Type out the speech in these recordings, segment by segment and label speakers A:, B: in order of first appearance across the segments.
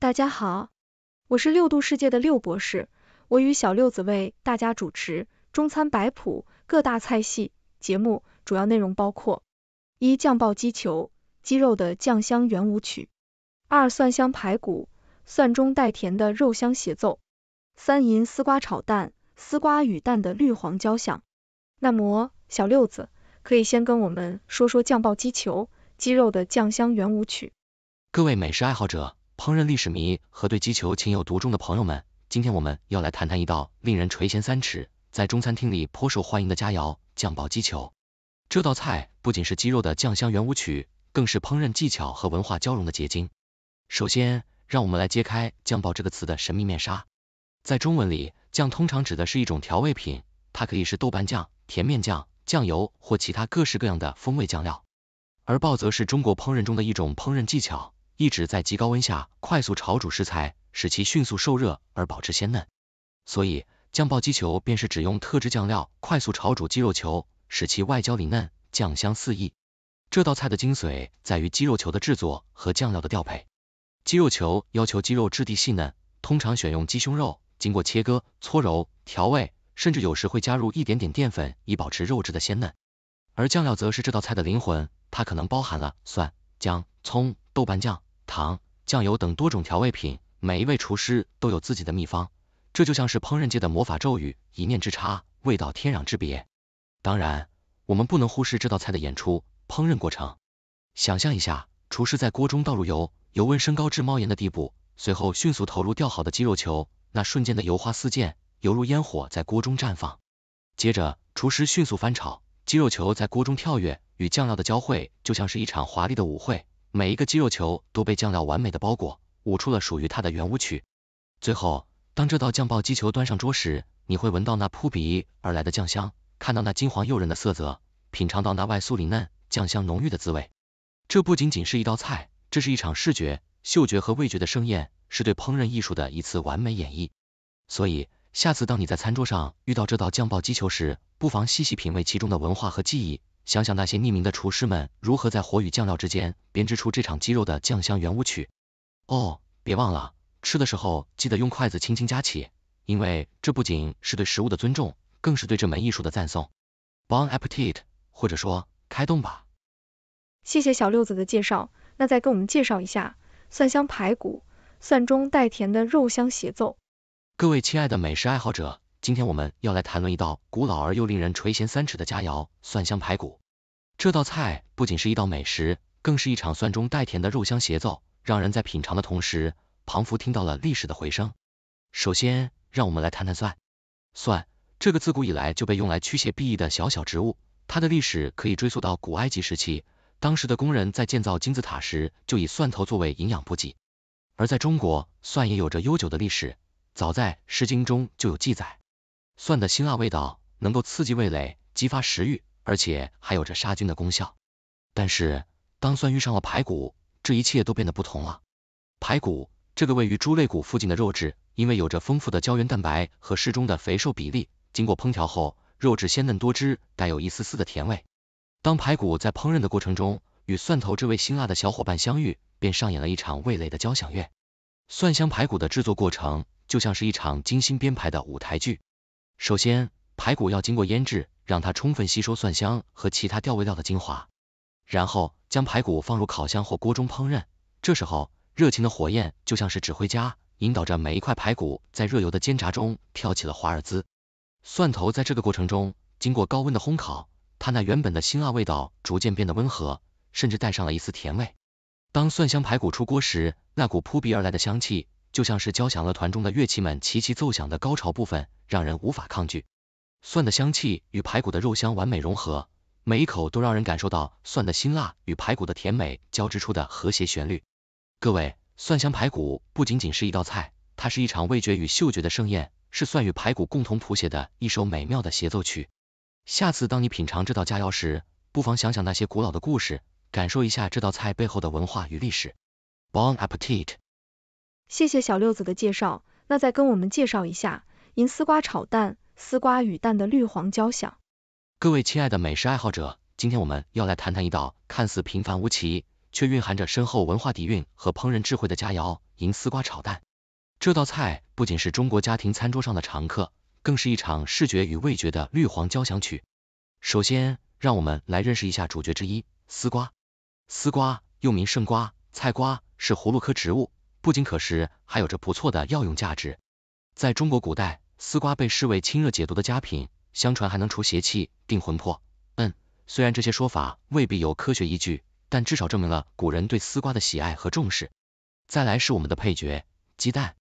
A: 大家好，我是六度世界的六博士，我与小六子为大家主持中餐摆谱各大菜系节目，主要内容包括：一、酱爆鸡球，鸡肉的酱香圆舞曲；二、蒜香排骨，蒜中带甜的肉香协奏；三、银丝瓜炒蛋，丝瓜与蛋的绿黄交响。那么，小六子可以先跟我们说说酱爆鸡球，鸡肉的酱香圆舞曲。
B: 各位美食爱好者。烹饪历史迷和对鸡球情有独钟的朋友们，今天我们要来谈谈一道令人垂涎三尺，在中餐厅里颇受欢迎的佳肴——酱爆鸡球。这道菜不仅是鸡肉的酱香圆舞曲，更是烹饪技巧和文化交融的结晶。首先，让我们来揭开“酱爆”这个词的神秘面纱。在中文里，酱通常指的是一种调味品，它可以是豆瓣酱、甜面酱、酱油或其他各式各样的风味酱料；而爆则是中国烹饪中的一种烹饪技巧。一直在极高温下快速炒煮食材，使其迅速受热而保持鲜嫩。所以，酱爆鸡球便是只用特制酱料快速炒煮鸡肉球，使其外焦里嫩，酱香四溢。这道菜的精髓在于鸡肉球的制作和酱料的调配。鸡肉球要求鸡肉质地细嫩，通常选用鸡胸肉，经过切割、搓揉、调味，甚至有时会加入一点点淀粉以保持肉质的鲜嫩。而酱料则是这道菜的灵魂，它可能包含了蒜、姜、葱、豆瓣酱。糖、酱油等多种调味品，每一位厨师都有自己的秘方，这就像是烹饪界的魔法咒语，一念之差，味道天壤之别。当然，我们不能忽视这道菜的演出，烹饪过程。想象一下，厨师在锅中倒入油，油温升高至冒烟的地步，随后迅速投入调好的鸡肉球，那瞬间的油花四溅，犹如烟火在锅中绽放。接着，厨师迅速翻炒，鸡肉球在锅中跳跃，与酱料的交汇就像是一场华丽的舞会。每一个鸡肉球都被酱料完美的包裹，舞出了属于它的圆舞曲。最后，当这道酱爆鸡球端上桌时，你会闻到那扑鼻而来的酱香，看到那金黄诱人的色泽，品尝到那外酥里嫩、酱香浓郁的滋味。这不仅仅是一道菜，这是一场视觉、嗅觉和味觉的盛宴，是对烹饪艺术的一次完美演绎。所以，下次当你在餐桌上遇到这道酱爆鸡球时，不妨细细品味其中的文化和技艺。想想那些匿名的厨师们如何在火与酱料之间编织出这场鸡肉的酱香圆舞曲。哦，别忘了，吃的时候记得用筷子轻轻夹起，因为这不仅是对食物的尊重，更是对这门艺术的赞颂。Bon appetit，或者说开动吧。
A: 谢谢小六子的介绍，那再跟我们介绍一下蒜香排骨，蒜中带甜的肉香协奏。
B: 各位亲爱的美食爱好者。今天我们要来谈论一道古老而又令人垂涎三尺的佳肴——蒜香排骨。这道菜不仅是一道美食，更是一场蒜中带甜的肉香协奏，让人在品尝的同时，彷佛听到了历史的回声。首先，让我们来谈谈蒜。蒜，这个自古以来就被用来驱邪避疫的小小植物，它的历史可以追溯到古埃及时期。当时的工人在建造金字塔时，就以蒜头作为营养补给。而在中国，蒜也有着悠久的历史，早在《诗经》中就有记载。蒜的辛辣味道能够刺激味蕾，激发食欲，而且还有着杀菌的功效。但是当蒜遇上了排骨，这一切都变得不同了。排骨这个位于猪肋骨附近的肉质，因为有着丰富的胶原蛋白和适中的肥瘦比例，经过烹调后，肉质鲜嫩多汁，带有一丝丝的甜味。当排骨在烹饪的过程中与蒜头这位辛辣的小伙伴相遇，便上演了一场味蕾的交响乐。蒜香排骨的制作过程就像是一场精心编排的舞台剧。首先，排骨要经过腌制，让它充分吸收蒜香和其他调味料的精华。然后将排骨放入烤箱或锅中烹饪，这时候热情的火焰就像是指挥家，引导着每一块排骨在热油的煎炸中跳起了华尔兹。蒜头在这个过程中经过高温的烘烤，它那原本的辛辣味道逐渐变得温和，甚至带上了一丝甜味。当蒜香排骨出锅时，那股扑鼻而来的香气，就像是交响乐团中的乐器们齐齐奏响的高潮部分。让人无法抗拒，蒜的香气与排骨的肉香完美融合，每一口都让人感受到蒜的辛辣与排骨的甜美交织出的和谐旋律。各位，蒜香排骨不仅仅是一道菜，它是一场味觉与嗅觉的盛宴，是蒜与排骨共同谱写的一首美妙的协奏曲。下次当你品尝这道佳肴时，不妨想想那些古老的故事，感受一下这道菜背后的文化与历史。Bon appetit。
A: 谢谢小六子的介绍，那再跟我们介绍一下。银丝瓜炒蛋，丝瓜与蛋的绿黄交响。
B: 各位亲爱的美食爱好者，今天我们要来谈谈一道看似平凡无奇，却蕴含着深厚文化底蕴和烹饪智慧的佳肴——银丝瓜炒蛋。这道菜不仅是中国家庭餐桌上的常客，更是一场视觉与味觉的绿黄交响曲。首先，让我们来认识一下主角之一，丝瓜。丝瓜又名圣瓜、菜瓜，是葫芦科植物，不仅可食，还有着不错的药用价值。在中国古代，丝瓜被视为清热解毒的佳品，相传还能除邪气、定魂魄。嗯，虽然这些说法未必有科学依据，但至少证明了古人对丝瓜的喜爱和重视。再来是我们的配角，鸡蛋。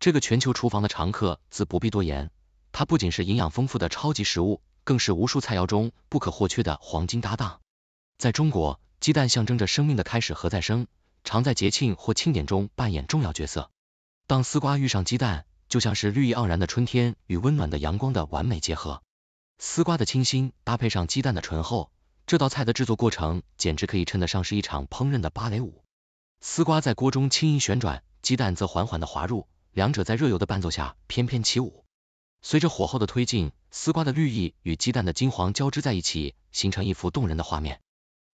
B: 这个全球厨房的常客自不必多言，它不仅是营养丰富的超级食物，更是无数菜肴中不可或缺的黄金搭档。在中国，鸡蛋象征着生命的开始和再生，常在节庆或庆典中扮演重要角色。当丝瓜遇上鸡蛋，就像是绿意盎然的春天与温暖的阳光的完美结合，丝瓜的清新搭配上鸡蛋的醇厚，这道菜的制作过程简直可以称得上是一场烹饪的芭蕾舞。丝瓜在锅中轻盈旋转，鸡蛋则缓缓的滑入，两者在热油的伴奏下翩翩起舞。随着火候的推进，丝瓜的绿意与鸡蛋的金黄交织在一起，形成一幅动人的画面。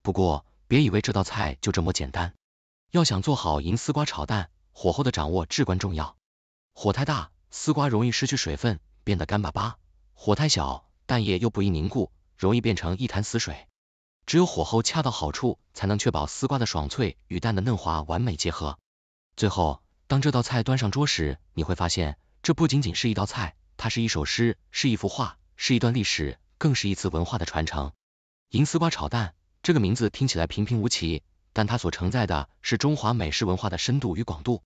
B: 不过，别以为这道菜就这么简单，要想做好银丝瓜炒蛋，火候的掌握至关重要。火太大，丝瓜容易失去水分，变得干巴巴；火太小，蛋液又不易凝固，容易变成一潭死水。只有火候恰到好处，才能确保丝瓜的爽脆与蛋的嫩滑完美结合。最后，当这道菜端上桌时，你会发现，这不仅仅是一道菜，它是一首诗，是一幅画，是一段历史，更是一次文化的传承。银丝瓜炒蛋这个名字听起来平平无奇，但它所承载的是中华美食文化的深度与广度。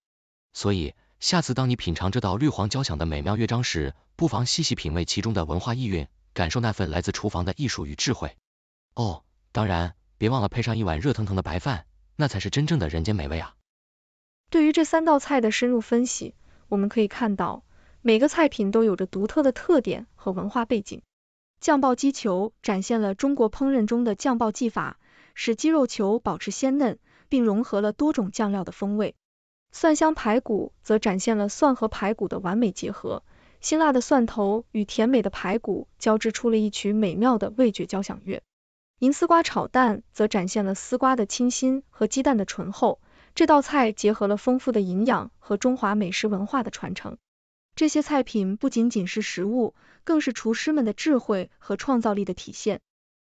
B: 所以。下次当你品尝这道绿黄交响的美妙乐章时，不妨细细品味其中的文化意蕴，感受那份来自厨房的艺术与智慧。哦，当然别忘了配上一碗热腾腾的白饭，那才是真正的人间美味啊！
A: 对于这三道菜的深入分析，我们可以看到每个菜品都有着独特的特点和文化背景。酱爆鸡球展现了中国烹饪中的酱爆技法，使鸡肉球保持鲜嫩，并融合了多种酱料的风味。蒜香排骨则展现了蒜和排骨的完美结合，辛辣的蒜头与甜美的排骨交织出了一曲美妙的味觉交响乐。银丝瓜炒蛋则展现了丝瓜的清新和鸡蛋的醇厚，这道菜结合了丰富的营养和中华美食文化的传承。这些菜品不仅仅是食物，更是厨师们的智慧和创造力的体现。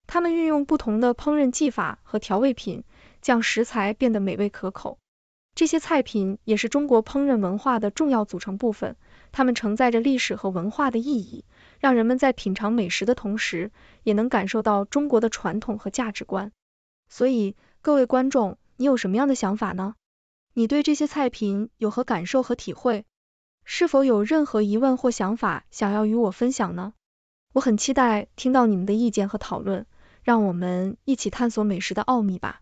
A: 他们运用不同的烹饪技法和调味品，将食材变得美味可口。这些菜品也是中国烹饪文化的重要组成部分，它们承载着历史和文化的意义，让人们在品尝美食的同时，也能感受到中国的传统和价值观。所以，各位观众，你有什么样的想法呢？你对这些菜品有何感受和体会？是否有任何疑问或想法想要与我分享呢？我很期待听到你们的意见和讨论，让我们一起探索美食的奥秘吧！